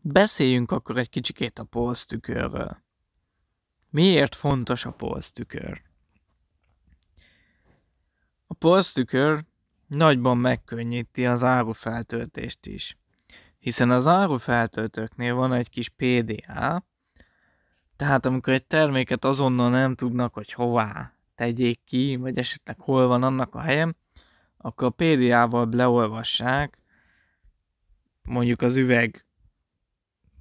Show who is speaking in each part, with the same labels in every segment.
Speaker 1: Beszéljünk akkor egy kicsikét a polsztükörről. Miért fontos a polsztükör? A polsztükör nagyban megkönnyíti az árufeltöltést is, hiszen az árufeltöltőknél van egy kis PDA, tehát amikor egy terméket azonnal nem tudnak, hogy hová tegyék ki, vagy esetleg hol van annak a helyem, akkor a PDA-val leolvassák mondjuk az üveg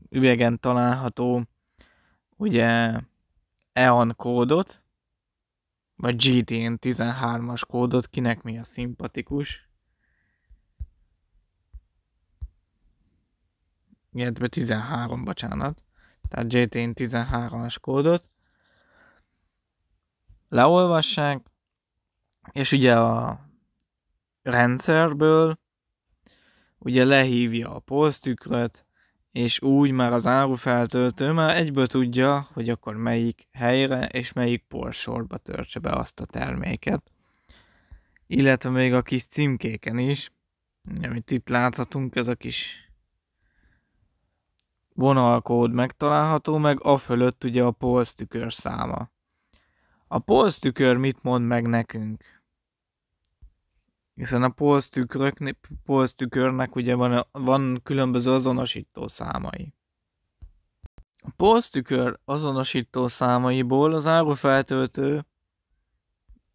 Speaker 1: üvegen található ugye EON kódot, vagy GTN 13-as kódot, kinek mi a szimpatikus. Illetve 13, bocsánat. Tehát GTN 13-as kódot. Leolvassák, és ugye a rendszerből ugye lehívja a posztükröt, és úgy már az árufeltöltő már egyből tudja, hogy akkor melyik helyre és melyik porsorba törtse be azt a terméket. Illetve még a kis címkéken is, amit itt láthatunk, ez a kis vonalkód megtalálható, meg a fölött ugye a polsztükör száma. A polsztükör mit mond meg nekünk? hiszen a polsztükörnek, ugye van, van különböző azonosító számai. A polsztükör azonosító számaiból az árufeltöltő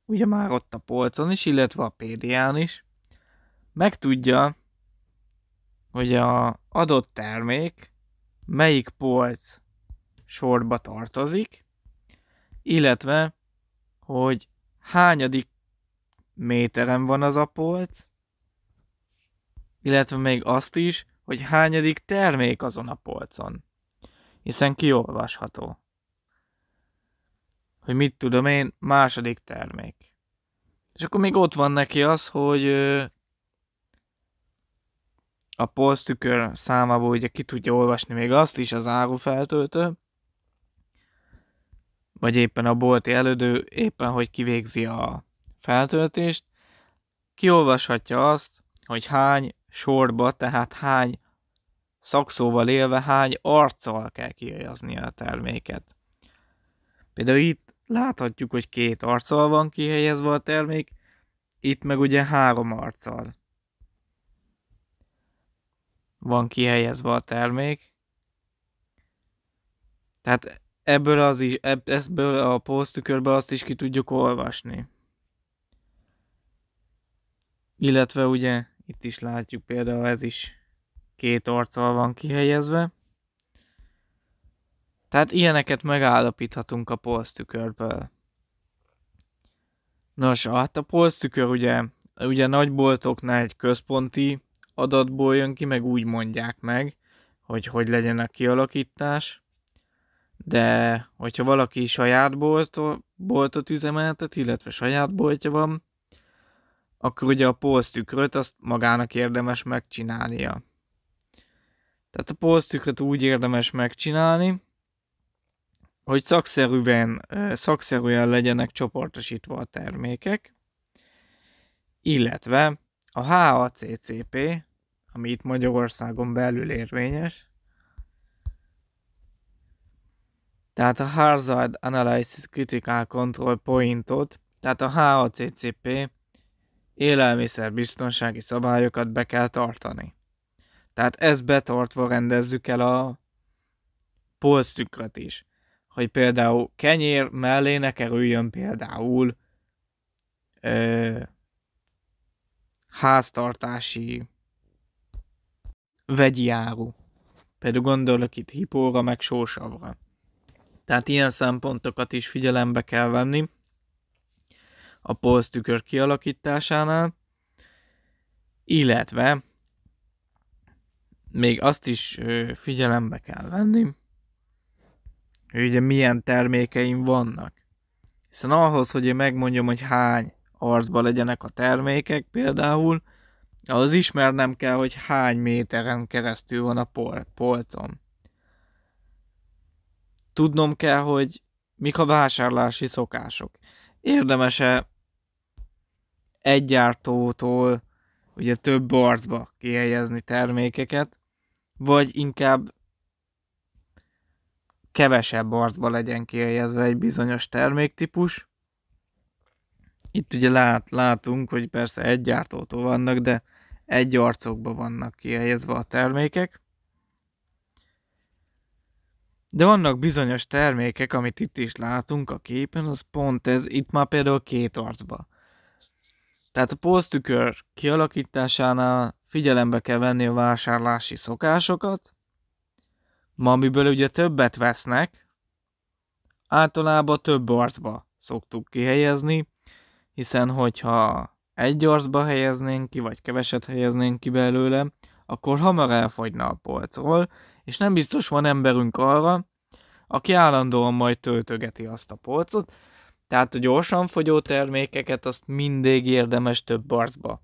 Speaker 1: ugye már ott a polcon is, illetve a PDA-n is, megtudja, hogy a adott termék melyik polc sorba tartozik, illetve, hogy hányadik méteren van az polc, illetve még azt is, hogy hányadik termék azon a polcon, hiszen kiolvasható. Hogy mit tudom én, második termék. És akkor még ott van neki az, hogy a polctükör számából ugye ki tudja olvasni még azt is az árufeltöltő, vagy éppen a bolti elődő éppen, hogy kivégzi a feltöltést, kiolvashatja azt, hogy hány sorba, tehát hány szakszóval élve, hány arccal kell kihelyezni a terméket. Például itt láthatjuk, hogy két arccal van kihelyezve a termék, itt meg ugye három arccal van kihelyezve a termék. Tehát ebből, az is, ebből a posztükörből azt is ki tudjuk olvasni. Illetve ugye itt is látjuk például ez is két arccal van kihelyezve. Tehát ilyeneket megállapíthatunk a polsztükörből. Nos, hát a polsztükör ugye, ugye nagyboltoknál egy központi adatból jön ki, meg úgy mondják meg, hogy hogy legyen a kialakítás. De hogyha valaki saját boltot, boltot üzemeltet, illetve saját boltja van, akkor ugye a polsztükröt azt magának érdemes megcsinálnia. Tehát a polsztükröt úgy érdemes megcsinálni, hogy szakszerűen, szakszerűen legyenek csoportosítva a termékek, illetve a HACCP, ami itt Magyarországon belül érvényes, tehát a Hazard Analysis Critical Control Pointot, tehát a HACCP biztonsági szabályokat be kell tartani. Tehát ezt betartva rendezzük el a polsztükröt is. Hogy például kenyér mellé ne kerüljön például ö, háztartási vegyi áru. Például gondolok itt hipóra, meg sósavra. Tehát ilyen szempontokat is figyelembe kell venni a polsztükör kialakításánál, illetve még azt is figyelembe kell venni, hogy ugye milyen termékeim vannak. Hiszen ahhoz, hogy én megmondjam, hogy hány arcba legyenek a termékek például, az ismernem kell, hogy hány méteren keresztül van a pol- Tudnom kell, hogy mik a vásárlási szokások. Érdemese egy gyártótól ugye több boardba kihelyezni termékeket, vagy inkább kevesebb boardba legyen kihelyezve egy bizonyos terméktípus. Itt ugye lát, látunk, hogy persze egy gyártótól vannak, de egy arcokba vannak kihelyezve a termékek. De vannak bizonyos termékek, amit itt is látunk a képen, az pont ez, itt már például két arcba tehát a posztükör kialakításánál figyelembe kell venni a vásárlási szokásokat, ma amiből ugye többet vesznek, általában több arcba szoktuk kihelyezni, hiszen hogyha egy arcba helyeznénk ki, vagy keveset helyeznénk ki belőle, akkor hamar elfogyna a polcról, és nem biztos van emberünk arra, aki állandóan majd töltögeti azt a polcot, tehát a gyorsan fogyó termékeket azt mindig érdemes több barcba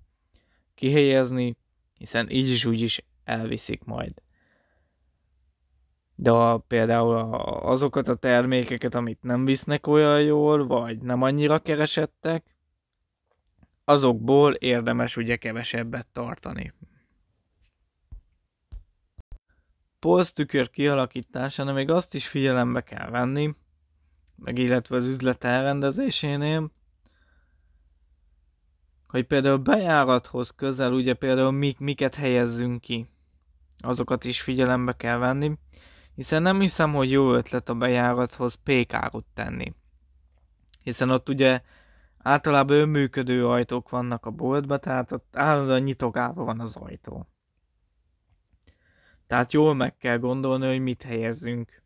Speaker 1: kihelyezni, hiszen így is úgy is elviszik majd. De a, például azokat a termékeket, amit nem visznek olyan jól, vagy nem annyira keresettek, azokból érdemes ugye kevesebbet tartani. Polsztükör kialakítására még azt is figyelembe kell venni, meg illetve az üzlet elrendezésénél, hogy például bejárathoz közel ugye például mik, miket helyezzünk ki. Azokat is figyelembe kell venni, hiszen nem hiszem, hogy jó ötlet a bejárathoz pékárut tenni. Hiszen ott ugye általában önműködő ajtók vannak a boltba, tehát ott állandóan nyitogálva van az ajtó. Tehát jól meg kell gondolni, hogy mit helyezzünk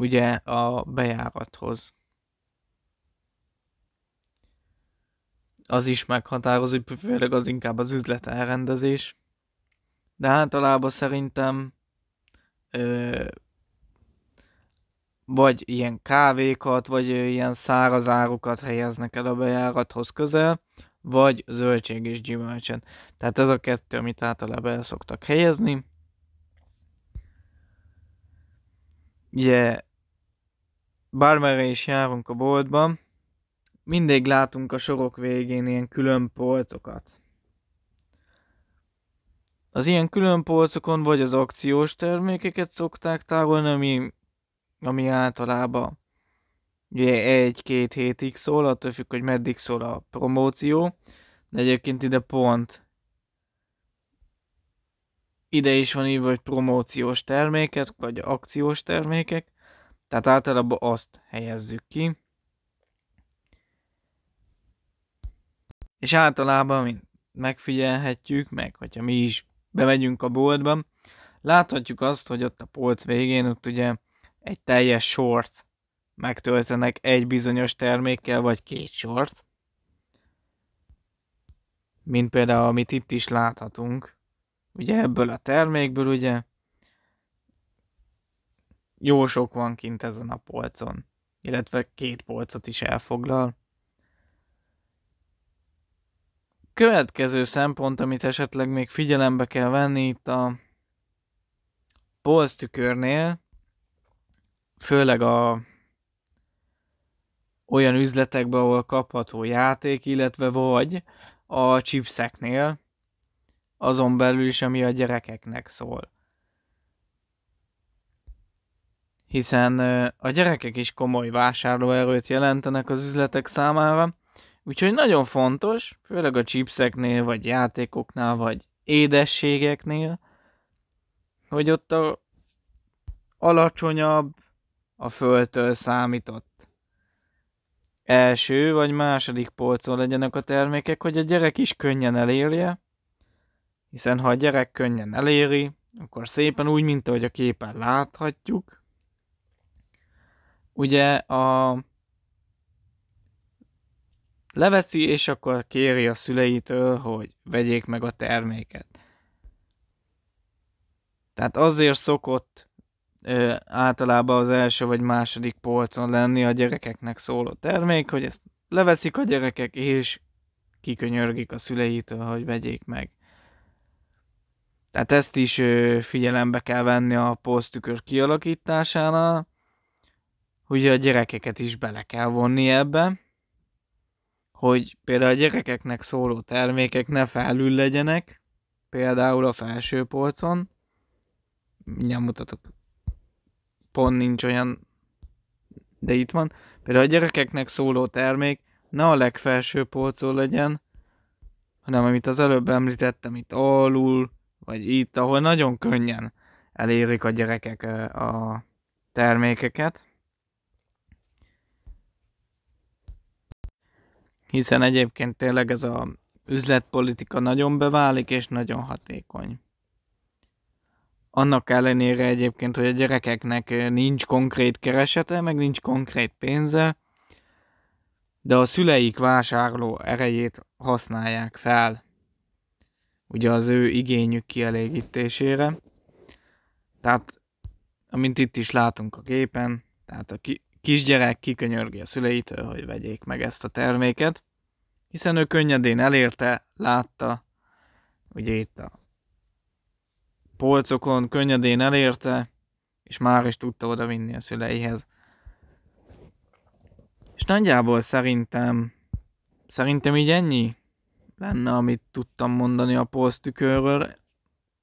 Speaker 1: ugye a bejárathoz. Az is meghatározó, hogy főleg az inkább az üzlet elrendezés. De általában szerintem ö, vagy ilyen kávékat, vagy ilyen száraz árukat helyeznek el a bejárathoz közel, vagy zöldség és gyümölcsön. Tehát ez a kettő, amit általában el szoktak helyezni. Ugye bármerre is járunk a boltban, mindig látunk a sorok végén ilyen külön polcokat. Az ilyen külön polcokon vagy az akciós termékeket szokták tárolni, ami, ami általában ugye egy-két hétig szól, attól függ, hogy meddig szól a promóció, de egyébként ide pont ide is van így, vagy promóciós terméket, vagy akciós termékek, tehát általában azt helyezzük ki. És általában, mint megfigyelhetjük, meg hogyha mi is bemegyünk a boltba, láthatjuk azt, hogy ott a polc végén, ott ugye egy teljes sort megtöltenek egy bizonyos termékkel, vagy két sort. Mint például, amit itt is láthatunk. Ugye ebből a termékből ugye jó sok van kint ezen a polcon, illetve két polcot is elfoglal. Következő szempont, amit esetleg még figyelembe kell venni itt a polctükörnél, főleg a olyan üzletekbe, ahol kapható játék, illetve vagy a chipseknél, azon belül is, ami a gyerekeknek szól. hiszen a gyerekek is komoly vásárlóerőt jelentenek az üzletek számára, úgyhogy nagyon fontos, főleg a chipseknél, vagy játékoknál, vagy édességeknél, hogy ott a alacsonyabb a földtől számított első vagy második polcon legyenek a termékek, hogy a gyerek is könnyen elérje, hiszen ha a gyerek könnyen eléri, akkor szépen úgy, mint ahogy a képen láthatjuk, ugye a leveszi, és akkor kéri a szüleitől, hogy vegyék meg a terméket. Tehát azért szokott ö, általában az első vagy második polcon lenni a gyerekeknek szóló termék, hogy ezt leveszik a gyerekek, és kikönyörgik a szüleitől, hogy vegyék meg. Tehát ezt is figyelembe kell venni a posztükör kialakításánál, ugye a gyerekeket is bele kell vonni ebbe, hogy például a gyerekeknek szóló termékek ne felül legyenek, például a felső polcon, mindjárt mutatok, pont nincs olyan, de itt van, például a gyerekeknek szóló termék ne a legfelső polcon legyen, hanem amit az előbb említettem, itt alul, vagy itt, ahol nagyon könnyen elérik a gyerekek a termékeket. hiszen egyébként tényleg ez a üzletpolitika nagyon beválik és nagyon hatékony. Annak ellenére egyébként, hogy a gyerekeknek nincs konkrét keresete, meg nincs konkrét pénze, de a szüleik vásárló erejét használják fel, ugye az ő igényük kielégítésére. Tehát, amint itt is látunk a gépen, tehát a ki, kisgyerek kikönyörgi a szüleitől, hogy vegyék meg ezt a terméket, hiszen ő könnyedén elérte, látta, ugye itt a polcokon könnyedén elérte, és már is tudta oda vinni a szüleihez. És nagyjából szerintem, szerintem így ennyi lenne, amit tudtam mondani a polsztükörről,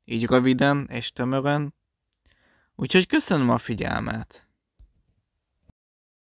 Speaker 1: így röviden és tömören. Úgyhogy köszönöm a figyelmet!